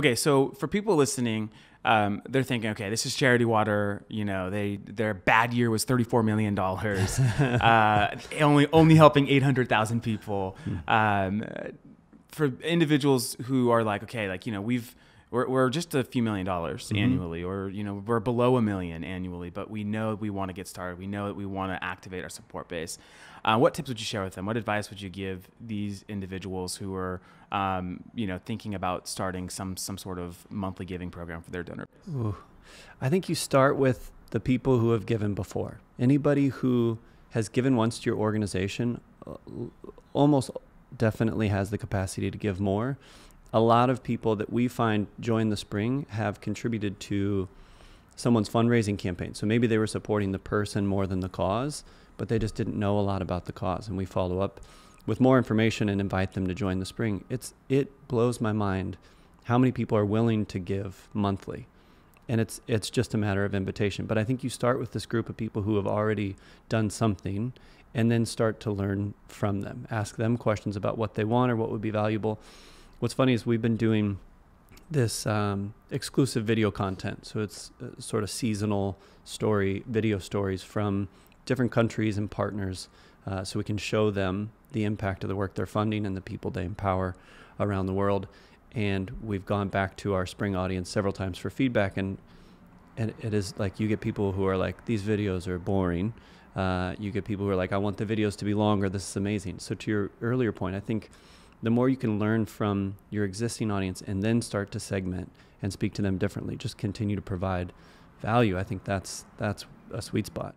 okay, so for people listening, um, they're thinking, okay, this is charity water. You know, they their bad year was thirty four million dollars, uh, only only helping eight hundred thousand people. Hmm. Um, for individuals who are like, okay, like you know, we've we're, we're just a few million dollars mm-hmm. annually, or you know, we're below a million annually, but we know we want to get started. We know that we want to activate our support base. Uh, what tips would you share with them? What advice would you give these individuals who are, um, you know, thinking about starting some some sort of monthly giving program for their donor? Ooh. I think you start with the people who have given before. Anybody who has given once to your organization uh, almost definitely has the capacity to give more a lot of people that we find join the spring have contributed to someone's fundraising campaign. So maybe they were supporting the person more than the cause, but they just didn't know a lot about the cause. And we follow up with more information and invite them to join the spring. It's it blows my mind how many people are willing to give monthly. And it's it's just a matter of invitation. But I think you start with this group of people who have already done something and then start to learn from them. Ask them questions about what they want or what would be valuable what's funny is we've been doing this um, exclusive video content. So it's uh, sort of seasonal story, video stories from different countries and partners uh, so we can show them the impact of the work they're funding and the people they empower around the world. And we've gone back to our spring audience several times for feedback. And, and it is like you get people who are like, these videos are boring. Uh, you get people who are like, I want the videos to be longer. This is amazing. So, to your earlier point, I think the more you can learn from your existing audience and then start to segment and speak to them differently. Just continue to provide value. I think that's that's a sweet spot.